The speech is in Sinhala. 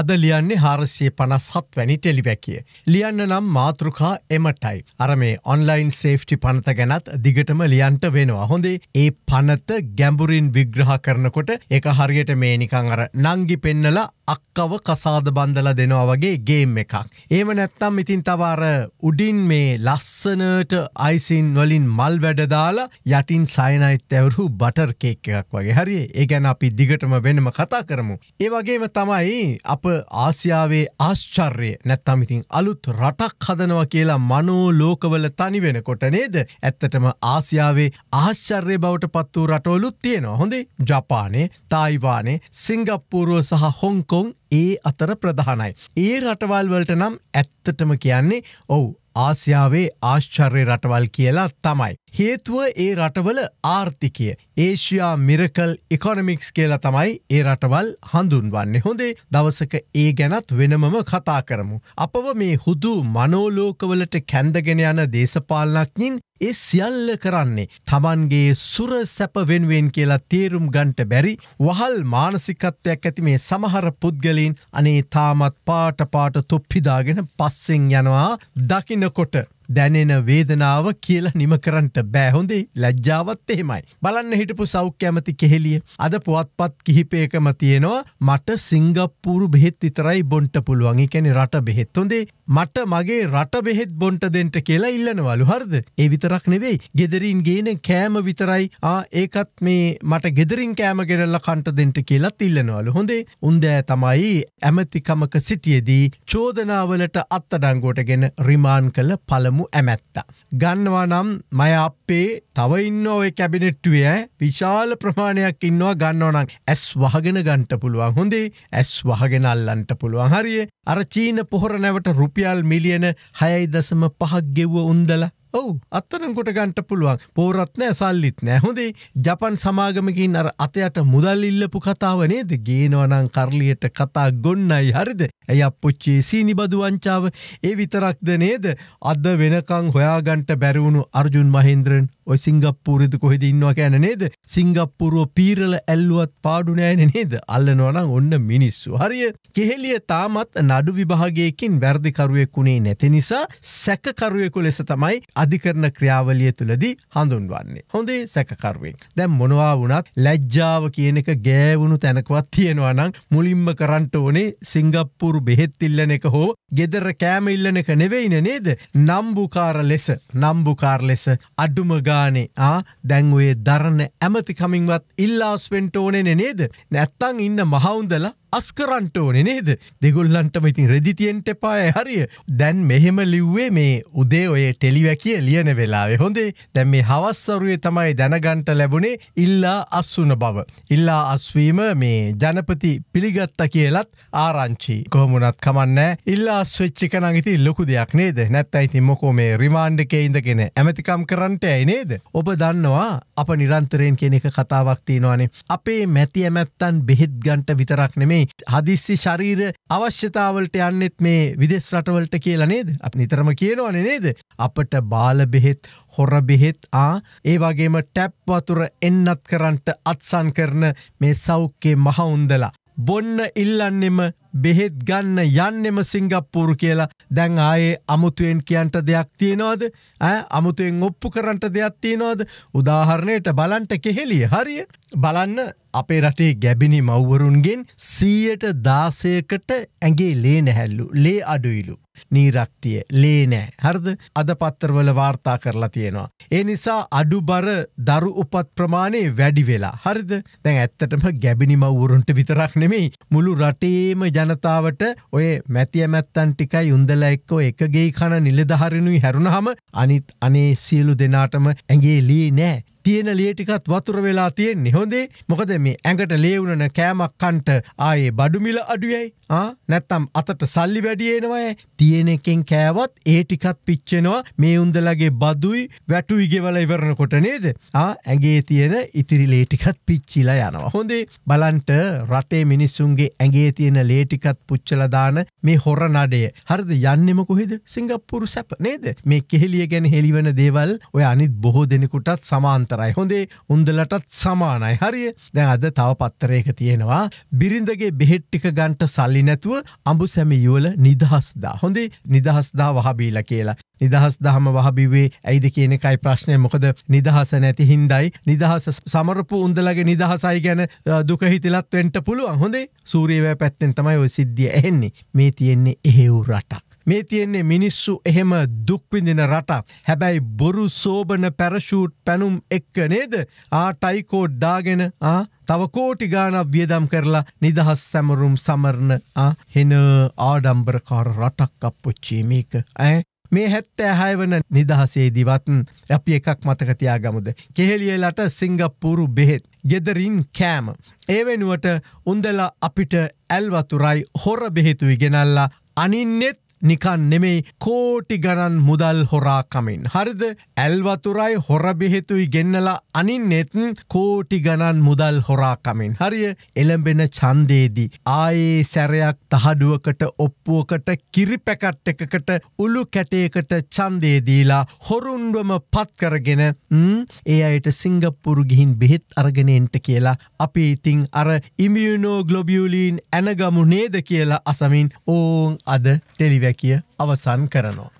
අද ලියන්නේ හාරසිය පනස් හත් වැනි ටෙලිබැකිය. ලියන්න නම් මාතෘකා එමටයි. අර මේ ඔන්ලයින් සේෆ්ටි පනත ගැනත් දිගටම ලියන්ට වෙනවා. හොඳේ ඒ පනත ගැඹුරින් විග්‍රහ කරනකොට එක හරියට මේ නිකං අර නංගි පෙන්නලා අක්කව කසාද බන්දල දෙනවා වගේ ගේම් එකක්. ඒම නැත්තම් ඉතින් තවාර උඩින් මේ ලස්සනට අයිසින් වලින් මල් වැඩදාලා යටින් සයිනයිත් ඇවරු බටර් කේක් එකක් වගේ හරි ඒ ගැන අපි දිගටම වෙනම කතා කරමු. ඒවගේම තමයි අප අප ආසියාවේ ආශ්චර්ය නැත්තම් ඉතින් අලුත් රටක් හදනවා කියලා මනෝ ලෝකවල තනි වෙනකොට නේද ඇත්තටම ආසියාවේ ආශ්චර්ය බවට පත් වූ රටවලුත් තියෙනවා හොඳේ ජපානය තායිවානේ සිංගප්පූරුව සහ හොංකොං ඒ අතර ප්‍රධානයි. ඒ රටවල් වලට නම් ඇත්තටම කියන්නේ ඔවු ආසියාවේ ආශ්චර්ය රටවල් කියලා තමයි. හේතුව ඒ රටවල ආර්ථිකය. ඒෂයා මිරකල් එකොනමික්ස් කියලා තමයි ඒ රටවල් හඳුන්වන්නේ හොඳේ දවසක ඒ ගැනත් වෙනමම කතා කරමු. අපව මේ හුදු මනෝලෝකවලට කැන්දගෙන යන දේශපාලනක්ඥින් ඒ සියල්ල කරන්නේ තමන්ගේ සුර සැප වෙනුවෙන් කියලා තේරුම් ගන්ට බැරි වහල් මානසිකත්වයක් ඇති මේ සමහර පුද්ගලින් අනේ තාමත් පාට පාට තොප්පිදාගෙන පස්සෙන් යනවා දකිනකොට දැනෙන වේදනාව කියලා නිම කරන්නට බෑහොඳේ ලැජ්ජාවත් එහෙමයි. බලන්න හිටපු සෞඛ්‍යමති කෙහෙලිය අද පුවත්පත් කිහිපයකම තියෙනවා මට සිංගප්පූරු බෙහෙත් විතරයි බොන්ට පුළුවන් එකැනි රට බෙහෙත් හොඳේ මට මගේ රට බෙහෙත් බොන්ට දෙන්ට කියලා ඉල්ලනවලු හරද ඒ විතරක් නෙවෙයි ගෙදරින් ගේන කෑම විතරයි ඒකත් මේ මට ගෙදරින් කෑම ගෙරල්ල කන්ට දෙන්ට කියලත් ඉල්ලනවලු හොඳේ උන්දෑ තමයි ඇමතිකමක සිටියදී චෝදනාවලට අත්තඩංගෝටගෙන රිමාන් කළ පළමු යමු ඇමැත්තා. ගන්නවා නම් මය අපේ තව ඉන්න ඔය කැබිනෙට්ටුවය විශාල ප්‍රමාණයක් ඉන්නවා ගන්නවනම් ඇස් වහගෙන ගන්ට පුළුවන් හොඳේ ඇස් වහගෙන අල්ලන්ට පුළුවන් හරිය අර චීන පොහොර නැවට රුපියල් මිලියන හයයි දසම පහක් ගෙව්ව උන්දලා ඔවු අත්තනම් කොට ගන්ට පුළුවන් පෝරත්නෑ සල්ලිත් නැහොදේ ජපන් සමාගමකින් අර අතයට මුදල් ඉල්ලපු කතාවනේද ගේනවනං කරලියට කතා ගොන්නයි හරිද ඇය අපපොච්චේ සීනිබදු වංචාව ඒ විතරක්ද නේද අද වෙනකං හොයාගන්ට බැරවුණු අර්ජුන් මහින්ද්‍රෙන් ඔයි සිංගප්පූරෙද කොහෙද ඉන්නවා කෑන නේද සිංගප්පුරුව පීරල ඇල්ලුවත් පාඩුනෑන නේද අල්ලනවනං ඔන්න මිනිස්සු. හරිය කෙහෙලිය තාමත් නඩු විභාගයකින් වැරදිකරුවෙකුණේ නැති නිසා සැකකරුවෙකු ලෙස තමයි අධිකරන ක්‍රියාවලිය තුළදී හඳුන්වන්නේ. හොඳේ සැකකරුවෙන්. දැම් මොනවා වුණත් ලැජ්ජාව කියන එක ගෑවුණු තැනකවත් තියෙනවනං මුලින්ම කරන්ට ඕනේ සිංගප්පුරු බෙහෙත්තිල්ලන එක හෝ ගෙදර කෑම ඉල්ලන එක නෙවෙයින නේද නම්බුකාර ලෙස නම්බුකාර ලෙස අඩුමග ගානේ ආ දැන්ඔයේ දරන්න ඇමතිකමින්වත් ඉල්ලාස්වෙන්ට ඕනෙන නේද නැත්තං ඉන්න මහවුන්දලා අස්කරන්ට ඕනේ නේද දෙගොල්ලන්ටම ඉතින් රෙදිතියෙන්ට පාය හරිය දැන් මෙහෙම ලිව්වේ මේ උදේ ඔය ටෙලිවැකිය ලියන වෙලාවේ හොඳේ දැන් මේ හවස්සරුවේ තමයි දැනගන්ට ලැබුණේ ඉල්ලා අස්සුන බව. ඉල්ලා අස්වීම මේ ජනපති පිළිගත්ත කියලත් ආරංචි කොහමුණත් කමන්නෑ ඉල්ලා ස්වෙච්චික නගති ලොකු දෙයක් නේද නැත්ත අයිති මොකෝ මේ රිමාන්්ඩක ඉඳගෙන ඇමතිකම් කරන්ට ඇයි නේද ඔබ දන්නවා අප නිරන්තරයෙන් කෙනෙක කතාවක් තියෙනවානේ අපේ මැති ඇමැත්තන් බෙහෙත් ගන්ට විතරක් නෙමේ පින්නතුනි හදිස්සි ශරීර අවශ්‍යතාවලට යන්නෙත් මේ විදෙස් රටවලට කියලා නේද අප නිතරම කියනවනේ නේද අපට බාල බෙහෙත් හොර බෙහෙත් ආ ඒ වගේම ටැප් වතුර එන්නත් කරන්ට අත්සන් කරන මේ සෞඛ්‍යයේ මහවුන්දලා බොන්න ඉල්ලන්නෙම බෙහෙත් ගන්න යන්නෙම සිංගප්පූරු කියලා දැන් ආයේ අමුතුවෙන් කියන්ට දෙයක් තියෙනවාද අමුතුවෙන් ඔප්පු කරන්ට දෙයක් තියෙනවාද උදාහරණයට බලන්ට කෙහෙලිය හරිය බලන්න අපේ රටේ ගැබිණි මව්වරුන්ගෙන් සීයට දාසයකට ඇගේ ලේ නැහැල්ලු ලේ අඩුයිලු. නීරක්තිය ලේ නෑ හරද අද පත්තරවල වාර්තා කරලා තියෙනවා. ඒ නිසා අඩුබර දරු උපත් ප්‍රමාණය වැඩි වෙලා හරිද දැන් ඇත්තටම ගැබිණි මව්වරුන්ට විතරක් නෙමෙයි මුළු රටේම ජන ජනතාවට ඔය මැති ඇමැත්තන් ටිකයි උන්දල එක්කෝ එකගේ කන නිලධහරණුයි හැරුණහම අනිත් අනේ සියලු දෙනාටම ඇගේ ලී නෑ තියෙන ලියටිකත් වතුර වෙලා තියෙන්නේ හොඳේ මොකද මේ ඇඟට ලේවුණන කෑමක් කන්ට ආයේ බඩුමිල අඩුයයි නැත්තම් අතට සල්ලි වැඩියේනවය තියෙන එකෙන් කෑවත් ඒටිකත් පිච්චෙනවා මේ උන්දලගේ බදුයි වැටුයි ගෙවල ඉවරණකොට නේද ඇගේ තියෙන ඉතිරි ලේටිකත් පිච්චිලා යනවා හොඳේ බලන්ට රටේ මිනිස්සුන්ගේ ඇගේ තියෙන ලේටිකත් පුච්චලදාන මේ හොර නඩය හරිද යන්නෙම කොහෙද සිංගප්පුරු සැප නේද මේ කෙහෙලිය ගැන හෙළිවන දේවල් ඔය අනිත් බොහෝ දෙනෙකුටත් සමාන්ත විතරයි හොඳේ උන්දලටත් සමානයි හරිය දැන් අද තව පත්තරයක තියෙනවා බිරිඳගේ බෙහෙට්ටික ගන්ට සල්ලි නැතුව අඹු සැමියුවල නිදහස්දා හොඳේ නිදහස්දා වහබීල කියලා නිදහස් දහම වහබිවේ ඇයිද කියන එකයි ප්‍රශ්නය මොකද නිදහස නැති හින්දයි නිදහස සමරපු උන්දලගේ නිදහසයි ගැන දුකහිතිලත් වෙන්ට පුළුවන් හොඳේ සූරියවැ පැත්තෙන් තමයි ඔය සිද්ධිය එහෙන්නේ මේ තියෙන්නේ එහෙවු රටක් මේ තියෙන්නේ මිනිස්සු එහෙම දුක්විඳින රට හැබැයි බොරු සෝබන පැරෂූට් පැනුම් එක්ක නේද ආටයිකෝඩ් දාගෙන තව කෝටි ගානක් වියදම් කරලා නිදහස් සැමරුම් සමරණ හෙන ආඩම්බරකාර රටක් අපපුච්චේ මේක ඇ මේ හැත්තෑ හයවන නිදහසේ දිවත්න් අපි එකක් මතකතියා ගමුද. කෙහෙලියලට සිංගප්පූරු බෙහෙත්. ගෙදරින් කෑම. ඒ වෙනුවට උන්දලා අපිට ඇල්වතුරයි හොර බෙහෙතුයි ගෙනල්ලා අනින්නෙත් නිකන් නෙමෙයි කෝටි ගණන් මුදල් හොරාකමින්. හරිද ඇල්වතුරයි හොරබිහෙතුයි ගෙන්නලා අනින්නෙත්න් කෝටි ගණන් මුදල් හොරාකමින්. හරිය එළඹෙන චන්දේදී. ආයේ සැරයක් තහඩුවකට ඔප්පුුවකට කිරිපැකට් එකකට උළු කැටයකට චන්දේදීලා හොරුන්ඩුවම පත්කරගෙන ඒ අයට සිංගප්පුරු ගිහින් බෙහෙත් අර්ගෙනෙන්ට කියලා අපි ඉතිං අර ඉමියනෝ ගලොබියලීන් ඇනගමු නේද කියලා අසමින් ඕන් අද ටෙලිවැ සැලකිය අවසන් කරනවා.